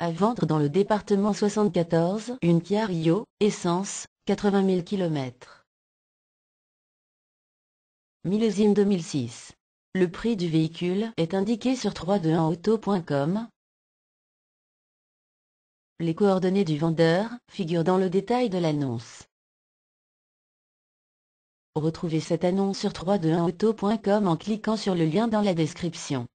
à vendre dans le département 74 une Kia Rio, essence, 80 000 km. Millésime 2006. Le prix du véhicule est indiqué sur 321auto.com. Les coordonnées du vendeur figurent dans le détail de l'annonce. Retrouvez cette annonce sur 321auto.com en cliquant sur le lien dans la description.